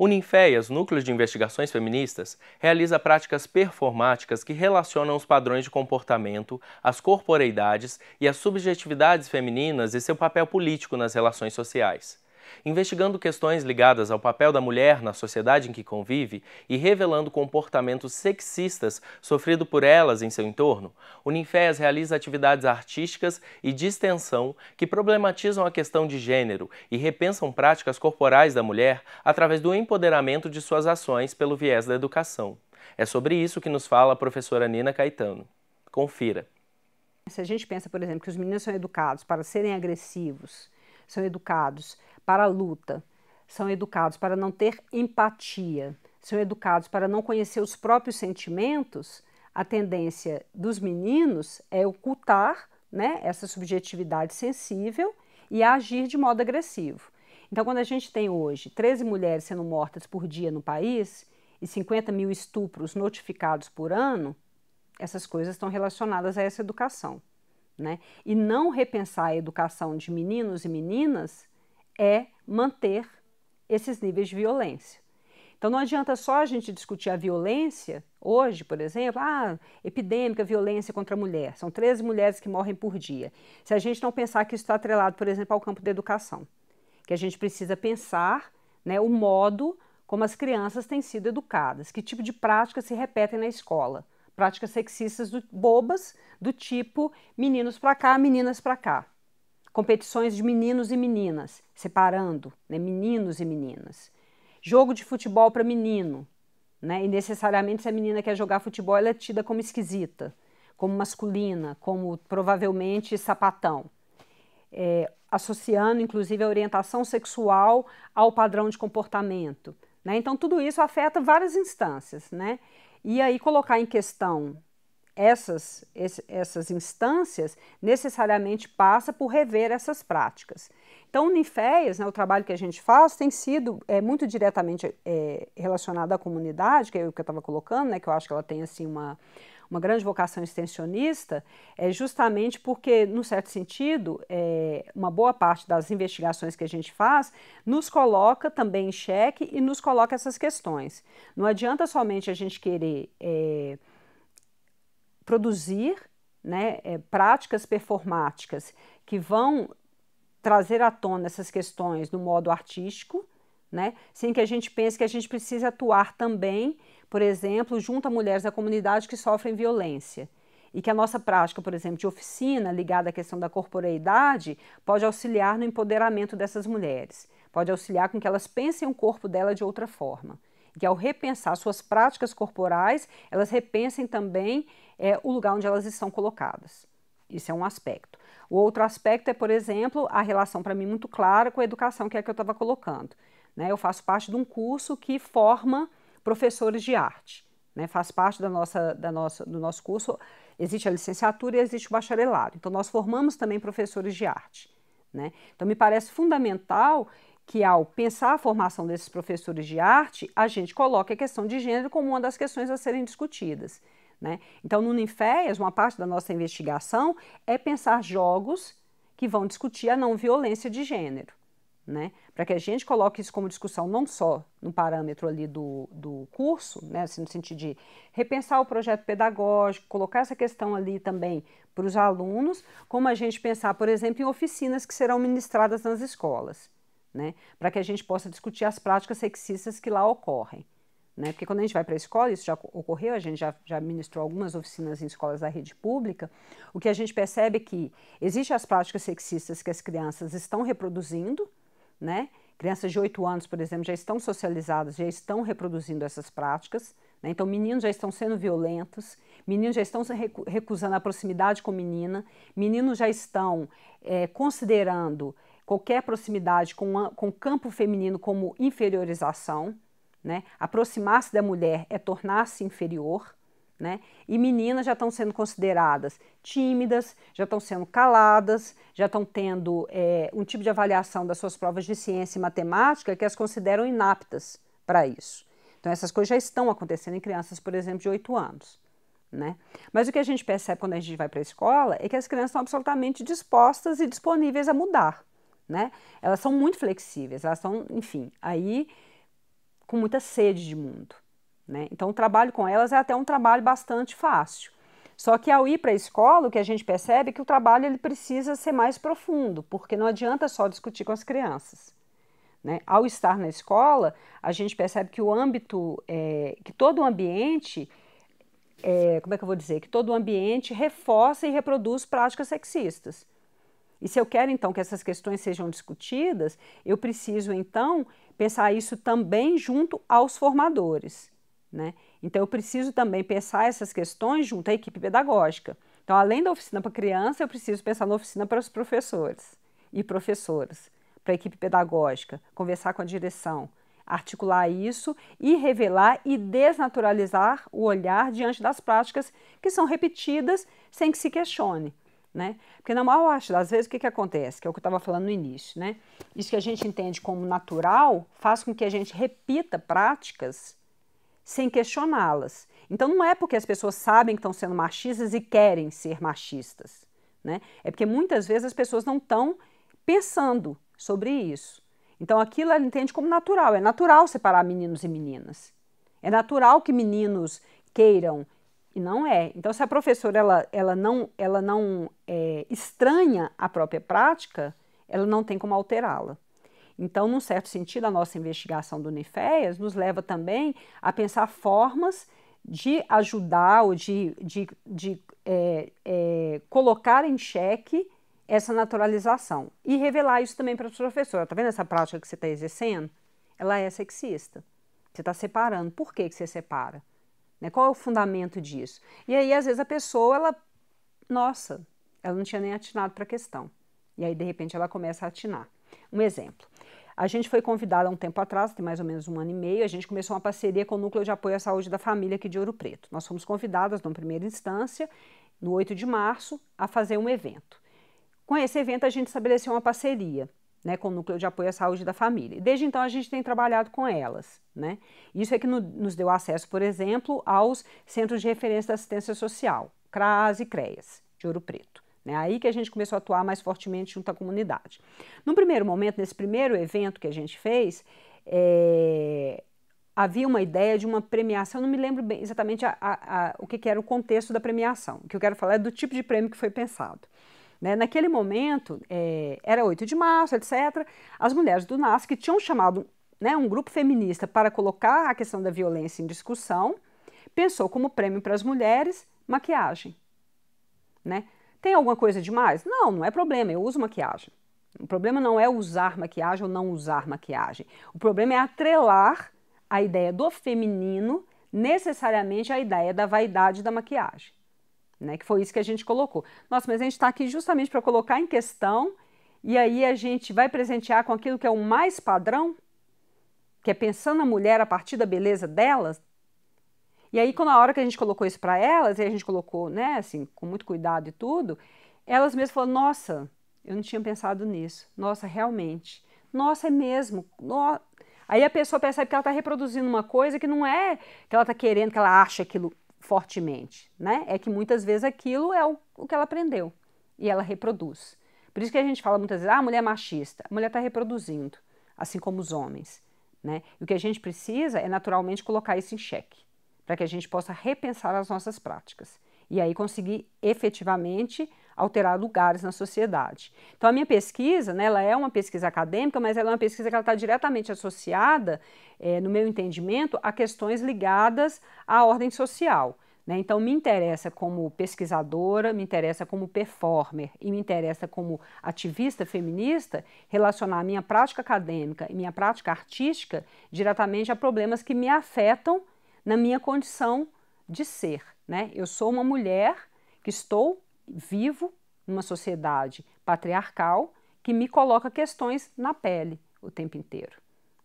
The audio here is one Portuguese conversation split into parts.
Uninféias, núcleo de investigações feministas, realiza práticas performáticas que relacionam os padrões de comportamento, as corporeidades e as subjetividades femininas e seu papel político nas relações sociais investigando questões ligadas ao papel da mulher na sociedade em que convive e revelando comportamentos sexistas sofrido por elas em seu entorno, Unifés realiza atividades artísticas e de extensão que problematizam a questão de gênero e repensam práticas corporais da mulher através do empoderamento de suas ações pelo viés da educação. É sobre isso que nos fala a professora Nina Caetano. Confira. Se a gente pensa, por exemplo, que os meninos são educados para serem agressivos, são educados para a luta, são educados para não ter empatia, são educados para não conhecer os próprios sentimentos, a tendência dos meninos é ocultar né, essa subjetividade sensível e agir de modo agressivo. Então, quando a gente tem hoje 13 mulheres sendo mortas por dia no país e 50 mil estupros notificados por ano, essas coisas estão relacionadas a essa educação. Né? E não repensar a educação de meninos e meninas é manter esses níveis de violência. Então não adianta só a gente discutir a violência hoje, por exemplo, ah, epidêmica, violência contra a mulher. São 13 mulheres que morrem por dia. Se a gente não pensar que isso está atrelado, por exemplo, ao campo da educação, que a gente precisa pensar né, o modo como as crianças têm sido educadas, que tipo de práticas se repetem na escola. Práticas sexistas do, bobas do tipo meninos para cá, meninas para cá competições de meninos e meninas, separando né, meninos e meninas. Jogo de futebol para menino, né, e necessariamente se a menina quer jogar futebol, ela é tida como esquisita, como masculina, como provavelmente sapatão. É, associando inclusive a orientação sexual ao padrão de comportamento. Né? Então, tudo isso afeta várias instâncias. Né? E aí, colocar em questão essas, essas instâncias necessariamente passa por rever essas práticas. Então, o Unifeias, né, o trabalho que a gente faz, tem sido é, muito diretamente é, relacionado à comunidade, que é o que eu estava colocando, né, que eu acho que ela tem assim uma, uma grande vocação extensionista, é justamente porque, num certo sentido, é, uma boa parte das investigações que a gente faz nos coloca também em xeque e nos coloca essas questões. Não adianta somente a gente querer é, produzir né, é, práticas performáticas que vão trazer à tona essas questões no modo artístico, né, sem que a gente pense que a gente precisa atuar também, por exemplo, junto a mulheres da comunidade que sofrem violência. E que a nossa prática, por exemplo, de oficina ligada à questão da corporeidade pode auxiliar no empoderamento dessas mulheres, pode auxiliar com que elas pensem o corpo dela de outra forma que ao repensar suas práticas corporais, elas repensem também é, o lugar onde elas estão colocadas. Isso é um aspecto. O outro aspecto é, por exemplo, a relação para mim muito clara com a educação, que é a que eu estava colocando. Né? Eu faço parte de um curso que forma professores de arte. Né? Faz parte da nossa, da nossa, do nosso curso. Existe a licenciatura e existe o bacharelado. Então, nós formamos também professores de arte. Né? Então, me parece fundamental que ao pensar a formação desses professores de arte, a gente coloca a questão de gênero como uma das questões a serem discutidas. Né? Então, no Ninféias, uma parte da nossa investigação é pensar jogos que vão discutir a não violência de gênero. Né? Para que a gente coloque isso como discussão não só no parâmetro ali do, do curso, né? assim, no sentido de repensar o projeto pedagógico, colocar essa questão ali também para os alunos, como a gente pensar, por exemplo, em oficinas que serão ministradas nas escolas né? Para que a gente possa discutir as práticas sexistas que lá ocorrem. Né? Porque quando a gente vai para a escola, isso já ocorreu, a gente já, já ministrou algumas oficinas em escolas da rede pública, o que a gente percebe é que existem as práticas sexistas que as crianças estão reproduzindo, né? Crianças de 8 anos, por exemplo, já estão socializadas, já estão reproduzindo essas práticas. Né? Então, meninos já estão sendo violentos, meninos já estão recusando a proximidade com menina, meninos já estão é, considerando qualquer proximidade com, com o campo feminino como inferiorização, né? Aproximar-se da mulher é tornar-se inferior, né? E meninas já estão sendo consideradas tímidas, já estão sendo caladas, já estão tendo é, um tipo de avaliação das suas provas de ciência e matemática que as consideram inaptas para isso. Então, essas coisas já estão acontecendo em crianças, por exemplo, de 8 anos. Né? Mas o que a gente percebe quando a gente vai para a escola é que as crianças estão absolutamente dispostas e disponíveis a mudar né? Elas são muito flexíveis, elas são, enfim, aí com muita sede de mundo, né? Então o trabalho com elas é até um trabalho bastante fácil. Só que ao ir para a escola, o que a gente percebe é que o trabalho ele precisa ser mais profundo, porque não adianta só discutir com as crianças. Né? Ao estar na escola, a gente percebe que o âmbito, é, que todo o ambiente, é, como é que eu vou dizer, que todo o ambiente reforça e reproduz práticas sexistas. E se eu quero então que essas questões sejam discutidas, eu preciso então pensar isso também junto aos formadores. Né? Então eu preciso também pensar essas questões junto à equipe pedagógica. Então, além da oficina para criança, eu preciso pensar na oficina para os professores e professoras, para a equipe pedagógica, conversar com a direção, articular isso e revelar e desnaturalizar o olhar diante das práticas que são repetidas sem que se questione né? Porque na maior parte das vezes o que, que acontece, que é o que eu estava falando no início, né? Isso que a gente entende como natural faz com que a gente repita práticas sem questioná-las. Então não é porque as pessoas sabem que estão sendo machistas e querem ser machistas, né? É porque muitas vezes as pessoas não estão pensando sobre isso. Então aquilo ela entende como natural. É natural separar meninos e meninas. É natural que meninos queiram e não é. Então, se a professora ela, ela não, ela não é, estranha a própria prática, ela não tem como alterá-la. Então, num certo sentido, a nossa investigação do Niféias nos leva também a pensar formas de ajudar ou de, de, de é, é, colocar em xeque essa naturalização e revelar isso também para os professores. Está vendo essa prática que você está exercendo? Ela é sexista. Você está separando. Por que, que você separa? Né? Qual é o fundamento disso? E aí, às vezes, a pessoa, ela, nossa, ela não tinha nem atinado para a questão. E aí, de repente, ela começa a atinar. Um exemplo. A gente foi convidada há um tempo atrás, tem mais ou menos um ano e meio, a gente começou uma parceria com o Núcleo de Apoio à Saúde da Família aqui de Ouro Preto. Nós fomos convidadas, numa primeira instância, no 8 de março, a fazer um evento. Com esse evento, a gente estabeleceu uma parceria né, com o Núcleo de Apoio à Saúde da Família. Desde então, a gente tem trabalhado com elas. Né? Isso é que no, nos deu acesso, por exemplo, aos Centros de Referência da Assistência Social, CRAS e CREAS, de Ouro Preto. Né? Aí que a gente começou a atuar mais fortemente junto à comunidade. No primeiro momento, nesse primeiro evento que a gente fez, é, havia uma ideia de uma premiação, não me lembro bem exatamente a, a, a, o que, que era o contexto da premiação. O que eu quero falar é do tipo de prêmio que foi pensado. Né? Naquele momento, é, era 8 de março, etc. As mulheres do NAS que tinham chamado né, um grupo feminista para colocar a questão da violência em discussão, pensou como prêmio para as mulheres maquiagem. Né? Tem alguma coisa demais? Não, não é problema, eu uso maquiagem. O problema não é usar maquiagem ou não usar maquiagem. O problema é atrelar a ideia do feminino necessariamente à ideia da vaidade da maquiagem né? Que foi isso que a gente colocou. Nossa, mas a gente está aqui justamente para colocar em questão e aí a gente vai presentear com aquilo que é o mais padrão, que é pensando na mulher a partir da beleza delas. E aí, quando a hora que a gente colocou isso para elas, e a gente colocou, né, assim, com muito cuidado e tudo, elas mesmas falaram: Nossa, eu não tinha pensado nisso. Nossa, realmente. Nossa, é mesmo. No... Aí a pessoa percebe que ela está reproduzindo uma coisa que não é que ela está querendo, que ela acha aquilo fortemente, né? É que muitas vezes aquilo é o, o que ela aprendeu e ela reproduz. Por isso que a gente fala muitas vezes, ah, a mulher é machista. A mulher está reproduzindo, assim como os homens, né? E o que a gente precisa é naturalmente colocar isso em xeque, para que a gente possa repensar as nossas práticas e aí conseguir efetivamente alterar lugares na sociedade. Então a minha pesquisa, né, ela é uma pesquisa acadêmica, mas ela é uma pesquisa que está diretamente associada, é, no meu entendimento, a questões ligadas à ordem social. Né? Então me interessa como pesquisadora, me interessa como performer e me interessa como ativista feminista relacionar a minha prática acadêmica e minha prática artística diretamente a problemas que me afetam na minha condição de ser. Né? Eu sou uma mulher que estou vivo numa sociedade patriarcal que me coloca questões na pele o tempo inteiro.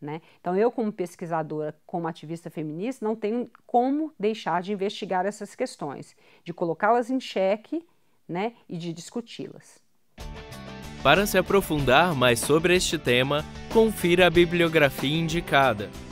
Né? Então, eu, como pesquisadora, como ativista feminista, não tenho como deixar de investigar essas questões, de colocá-las em xeque né, e de discuti-las. Para se aprofundar mais sobre este tema, confira a bibliografia indicada.